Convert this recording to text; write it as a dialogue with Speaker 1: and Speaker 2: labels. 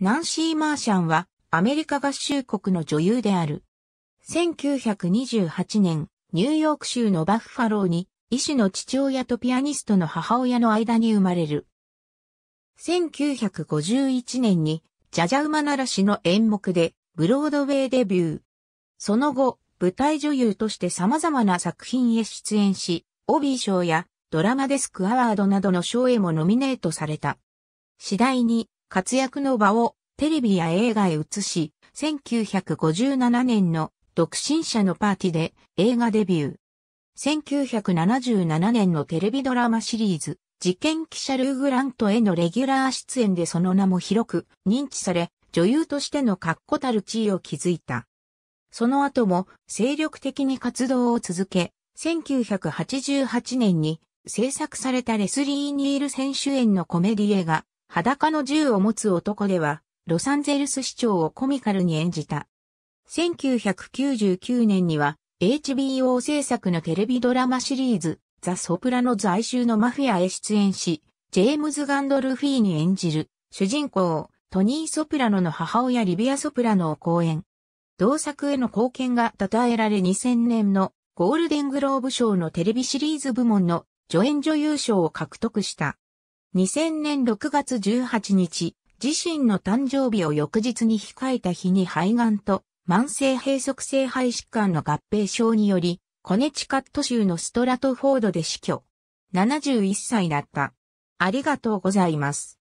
Speaker 1: ナンシー・マーシャンはアメリカ合衆国の女優である。1928年、ニューヨーク州のバッファローに医師の父親とピアニストの母親の間に生まれる。1951年にジャジャウマならしの演目でブロードウェイデビュー。その後、舞台女優として様々な作品へ出演し、オビー賞やドラマデスクアワードなどの賞へもノミネートされた。次第に活躍の場をテレビや映画へ移し、1957年の独身者のパーティで映画デビュー。1977年のテレビドラマシリーズ、事件記者ルーグラントへのレギュラー出演でその名も広く認知され、女優としての確固たる地位を築いた。その後も精力的に活動を続け、1988年に制作されたレスリー・ニール選手演のコメディ映画、裸の銃を持つ男では、ロサンゼルス市長をコミカルに演じた。1999年には、HBO 制作のテレビドラマシリーズ、ザ・ソプラノ在住のマフィアへ出演し、ジェームズ・ガンドルフィーに演じる、主人公、トニー・ソプラノの母親リビア・ソプラノを講演。同作への貢献が称えられ2000年のゴールデングローブ賞のテレビシリーズ部門の助演女優賞を獲得した。2000年6月18日、自身の誕生日を翌日に控えた日に肺がんと慢性閉塞性肺疾患の合併症により、コネチカット州のストラトフォードで死去。71歳だった。ありがとうございます。